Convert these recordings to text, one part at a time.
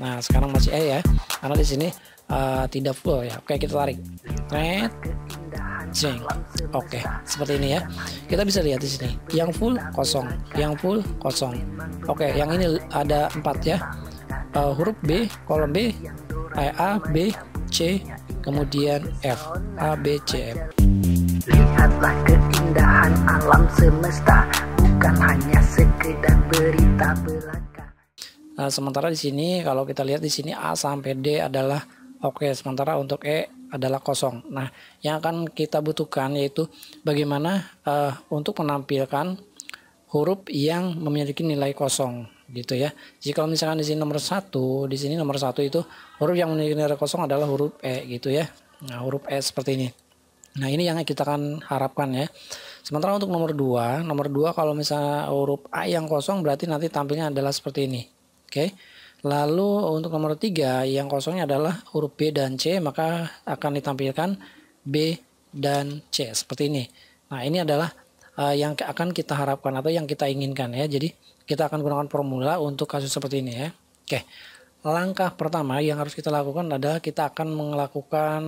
Nah sekarang masih E ya, karena di sini uh, tidak full ya. Oke kita tarik, red, jeng. Oke seperti ini ya. Kita bisa lihat di sini, yang full kosong, yang full kosong. Oke yang ini ada empat ya, uh, huruf B, kolom B, A, B, C, kemudian F, A, B, C, F. Lihatlah keindahan alam semesta, bukan hanya sekedar berita belaka. Nah, sementara di sini kalau kita lihat di sini A sampai D adalah oke, okay, sementara untuk E adalah kosong. Nah, yang akan kita butuhkan yaitu bagaimana uh, untuk menampilkan huruf yang memiliki nilai kosong gitu ya. jika misalkan di sini nomor satu, di sini nomor satu itu huruf yang memiliki nilai kosong adalah huruf E gitu ya. Nah, huruf E seperti ini. Nah, ini yang kita akan harapkan ya. Sementara untuk nomor 2, nomor 2 kalau misalnya huruf A yang kosong berarti nanti tampilnya adalah seperti ini. Oke. Okay. Lalu untuk nomor 3 yang kosongnya adalah huruf B dan C maka akan ditampilkan B dan C seperti ini. Nah, ini adalah uh, yang akan kita harapkan atau yang kita inginkan ya. Jadi kita akan gunakan formula untuk kasus seperti ini ya. Oke. Langkah pertama yang harus kita lakukan adalah kita akan melakukan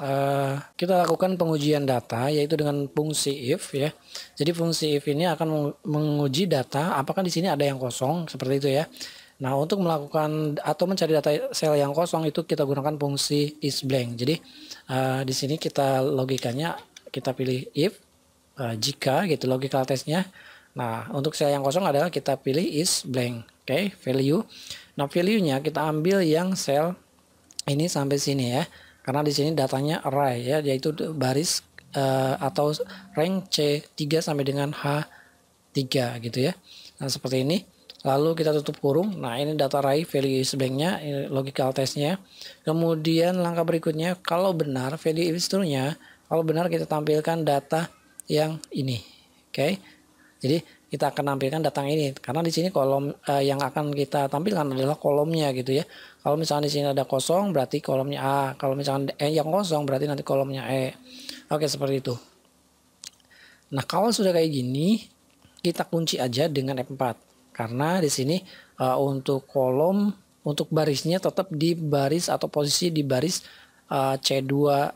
uh, kita lakukan pengujian data yaitu dengan fungsi if ya. Jadi fungsi if ini akan menguji data apakah di sini ada yang kosong seperti itu ya. Nah, untuk melakukan atau mencari data sel yang kosong itu kita gunakan fungsi is blank. Jadi uh, di sini kita logikanya kita pilih if uh, jika gitu logical testnya Nah, untuk sel yang kosong adalah kita pilih is blank. Oke, okay, value. Nah, value-nya kita ambil yang sel ini sampai sini ya. Karena di sini datanya array ya, yaitu baris uh, atau range C3 sampai dengan H3 gitu ya. Nah, seperti ini lalu kita tutup kurung. Nah, ini data raih value is blank logical testnya, Kemudian langkah berikutnya, kalau benar value is true-nya, kalau benar kita tampilkan data yang ini. Oke. Okay? Jadi, kita akan tampilkan datang ini karena di sini kolom eh, yang akan kita tampilkan adalah kolomnya gitu ya. Kalau misalnya di sini ada kosong berarti kolomnya A, kalau misalnya E yang kosong berarti nanti kolomnya E. Oke, seperti itu. Nah, kalau sudah kayak gini, kita kunci aja dengan F4 karena di sini uh, untuk kolom untuk barisnya tetap di baris atau posisi di baris uh, eh, C2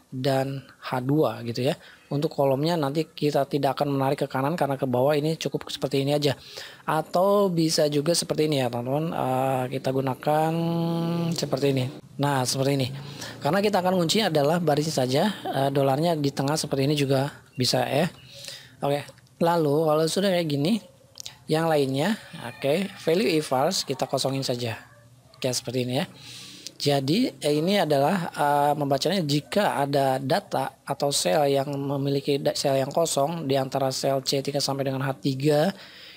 dan H2 gitu ya. Untuk kolomnya nanti kita tidak akan menarik ke kanan karena ke bawah ini cukup seperti ini aja. Atau bisa juga seperti ini ya teman-teman. Uh, kita gunakan seperti ini. Nah seperti ini. Karena kita akan kunci adalah baris saja. Uh, dolarnya di tengah seperti ini juga bisa ya. Oke. Lalu kalau sudah kayak gini yang lainnya oke okay, value if false kita kosongin saja oke seperti ini ya jadi eh, ini adalah uh, membacanya jika ada data atau sel yang memiliki sel yang kosong di antara sel C3 sampai dengan H3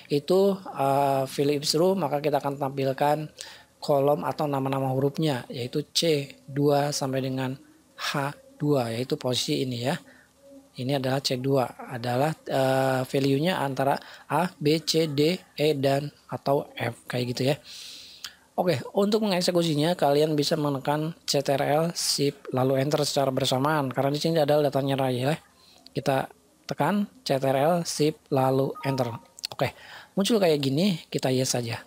itu uh, value if true maka kita akan tampilkan kolom atau nama-nama hurufnya yaitu C2 sampai dengan H2 yaitu posisi ini ya. Ini adalah C2 adalah uh, value-nya antara A, B, C, D, E dan atau F kayak gitu ya. Oke, untuk mengeksekusinya kalian bisa menekan CTRL Shift lalu enter secara bersamaan karena di sini ada datanya raya. Kita tekan CTRL Shift lalu enter. Oke, muncul kayak gini, kita yes saja.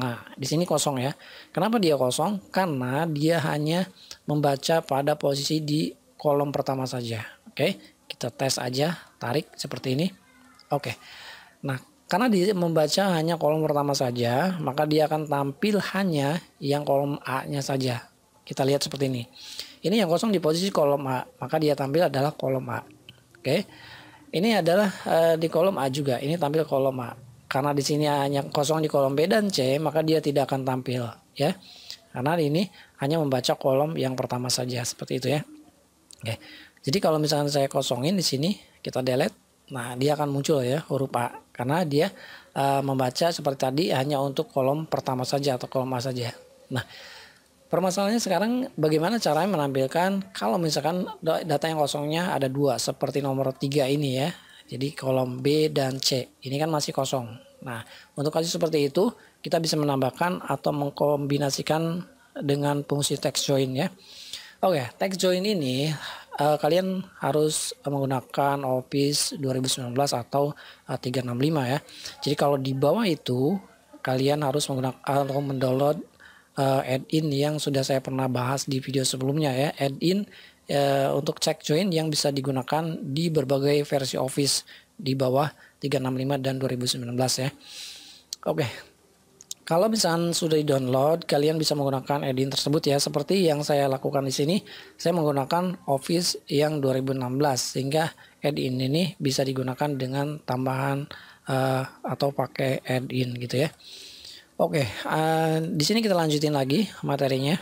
Nah, di sini kosong ya. Kenapa dia kosong? Karena dia hanya membaca pada posisi di kolom pertama saja. Oke, kita tes aja tarik seperti ini oke nah karena dia membaca hanya kolom pertama saja, maka dia akan tampil hanya yang kolom A-nya saja. Kita lihat seperti ini. Ini yang kosong di posisi kolom A, maka dia tampil adalah kolom A. Oke. Ini adalah e, di kolom A juga. Ini tampil kolom A. Karena di sini hanya kosong di kolom B dan C, maka dia tidak akan tampil, ya. Karena ini hanya membaca kolom yang pertama saja, seperti itu ya. Oke. Jadi kalau misalkan saya kosongin di sini, kita delete, nah dia akan muncul ya huruf A karena dia uh, membaca seperti tadi hanya untuk kolom pertama saja atau kolom A saja. Nah, permasalahannya sekarang bagaimana caranya menampilkan kalau misalkan data yang kosongnya ada dua seperti nomor tiga ini ya. Jadi kolom B dan C ini kan masih kosong. Nah, untuk kasus seperti itu kita bisa menambahkan atau mengkombinasikan dengan fungsi text join ya. Oke, okay, text join ini uh, kalian harus eh, menggunakan Office 2019 atau eh, uh, 365 ya. Jadi kalau di bawah itu kalian harus menggunakan atau mendownload uh, add-in yang sudah saya pernah bahas di video sebelumnya ya. Add-in uh, untuk check join yang bisa digunakan di berbagai versi Office di bawah 365 dan 2019 ya. Oke. Kalau misalkan sudah di-download, kalian bisa menggunakan add-in tersebut ya. Seperti yang saya lakukan di sini, saya menggunakan Office yang 2016 sehingga add-in ini bisa digunakan dengan tambahan uh, atau pakai add-in gitu ya. Oke, uh, di sini kita lanjutin lagi materinya.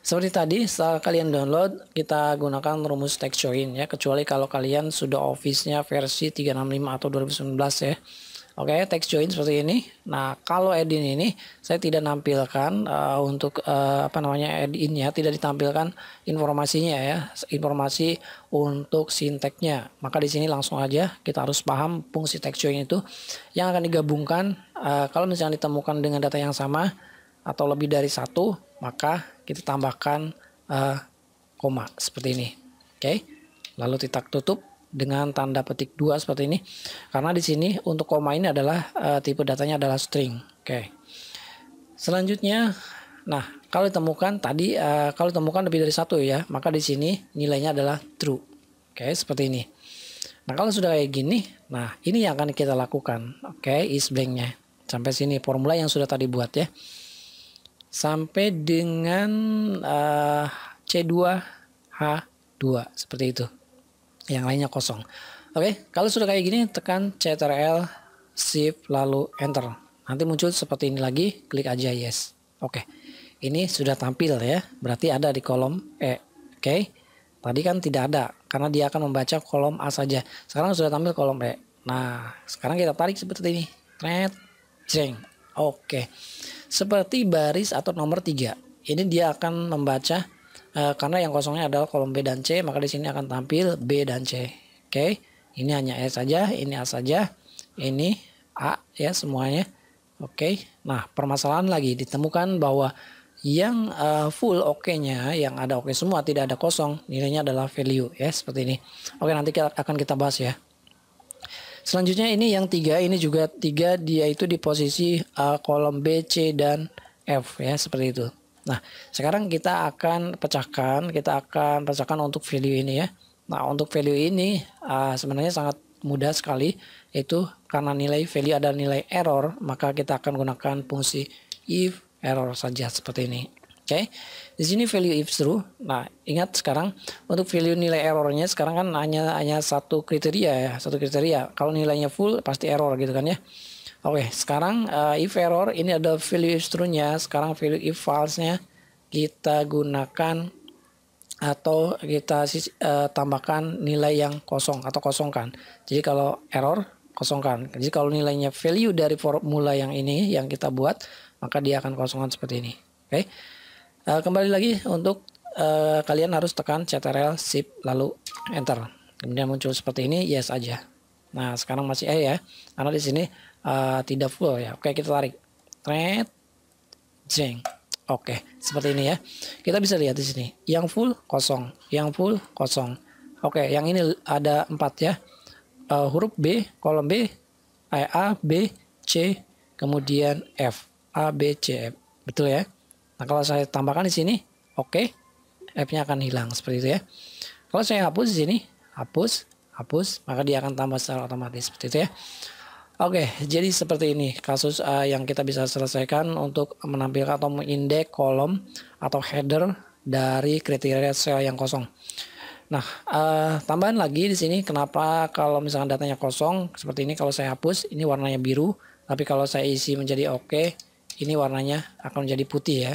Seperti tadi, setelah kalian download, kita gunakan rumus texturing ya, kecuali kalau kalian sudah Office-nya versi 365 atau 2019 ya. Oke, okay, text join seperti ini. Nah, kalau add-in ini saya tidak nampilkan uh, untuk uh, apa namanya add ya, tidak ditampilkan informasinya ya, informasi untuk sinteknya. Maka di sini langsung aja kita harus paham fungsi text join itu yang akan digabungkan uh, kalau misalnya ditemukan dengan data yang sama atau lebih dari satu, maka kita tambahkan uh, koma seperti ini. Oke. Okay? Lalu titik tutup dengan tanda petik dua seperti ini karena di sini untuk koma ini adalah uh, tipe datanya adalah string oke okay. selanjutnya nah kalau ditemukan tadi uh, kalau ditemukan lebih dari satu ya maka di sini nilainya adalah true oke okay, seperti ini nah kalau sudah kayak gini nah ini yang akan kita lakukan oke okay, is blanknya sampai sini formula yang sudah tadi buat ya sampai dengan uh, eh, C2H2 seperti itu yang lainnya kosong. Oke, kalau sudah kayak gini tekan Ctrl Shift lalu Enter. Nanti muncul seperti ini lagi, klik aja yes. Oke. Ini sudah tampil ya. Berarti ada di kolom E. Oke. Tadi kan tidak ada karena dia akan membaca kolom A saja. Sekarang sudah tampil kolom E. Nah, sekarang kita tarik seperti ini. Tret, jeng. Oke. Seperti baris atau nomor 3. Ini dia akan membaca Eh, karena yang kosongnya adalah kolom B dan C maka di sini akan tampil B dan C oke okay? ini hanya S saja ini A saja ini A ya semuanya oke okay? nah permasalahan lagi ditemukan bahwa yang uh, full oke-nya yang ada oke okay semua tidak ada kosong nilainya adalah value ya seperti ini oke okay, nanti kita, akan kita bahas ya selanjutnya ini yang tiga ini juga tiga dia itu di posisi uh, kolom B C dan F ya seperti itu Nah, sekarang kita akan pecahkan, kita akan pecahkan untuk value ini ya. Nah, untuk value ini uh, sebenarnya sangat mudah sekali, itu karena nilai value ada nilai error, maka kita akan gunakan fungsi if error saja seperti ini. Oke, okay? di sini value if true. Nah, ingat sekarang untuk value nilai errornya sekarang kan hanya hanya satu kriteria ya, satu kriteria. Kalau nilainya full pasti error gitu kan ya. Oke, sekarang uh, if error ini ada value if true-nya, sekarang value if false-nya kita gunakan atau kita uh, tambahkan nilai yang kosong atau kosongkan. Jadi kalau error kosongkan. Jadi kalau nilainya value dari formula yang ini yang kita buat, maka dia akan kosongkan seperti ini. Oke. Uh, kembali lagi untuk uh, kalian harus tekan Ctrl Shift lalu enter. Kemudian muncul seperti ini, yes aja. Nah, sekarang masih eh ya. Karena di sini Eh, tidak full ya. Oke, kita tarik. Red, Jeng. Oke, seperti ini ya. Kita bisa lihat di sini. Yang full kosong, yang full kosong. Oke, yang ini ada empat ya. Uh, huruf B, kolom B, A, B, C, kemudian F. A, B, C, F. Betul ya? Nah, kalau saya tambahkan di sini, oke. Okay, F-nya akan hilang seperti itu ya. Kalau saya hapus di sini, hapus, hapus, maka dia akan tambah secara otomatis seperti itu ya. Oke, jadi seperti ini kasus uh, yang kita bisa selesaikan untuk menampilkan atau mengindek kolom atau header dari kriteria sel yang kosong. Nah, uh, tambahan lagi di sini kenapa kalau misalnya datanya kosong seperti ini kalau saya hapus ini warnanya biru, tapi kalau saya isi menjadi oke, okay, ini warnanya akan menjadi putih ya.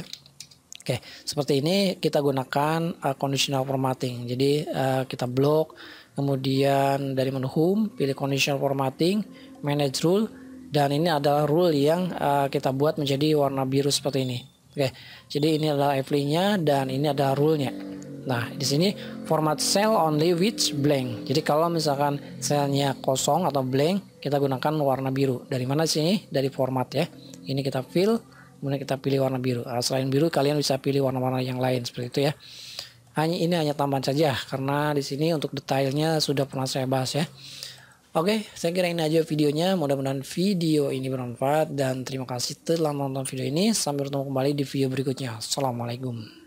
Oke, seperti ini kita gunakan uh, conditional formatting. Jadi uh, kita blok kemudian dari menu home pilih conditional formatting manage rule dan ini adalah rule yang uh, kita buat menjadi warna biru seperti ini oke jadi ini adalah apply nya dan ini adalah rule nya nah di sini format cell only with blank jadi kalau misalkan selnya kosong atau blank kita gunakan warna biru dari mana sini dari format ya ini kita fill kemudian kita pilih warna biru nah, selain biru kalian bisa pilih warna-warna yang lain seperti itu ya hanya ini hanya tambahan saja karena di sini untuk detailnya sudah pernah saya bahas ya. Oke, saya kira ini aja videonya. Mudah-mudahan video ini bermanfaat dan terima kasih telah menonton video ini. Sampai bertemu kembali di video berikutnya. Assalamualaikum.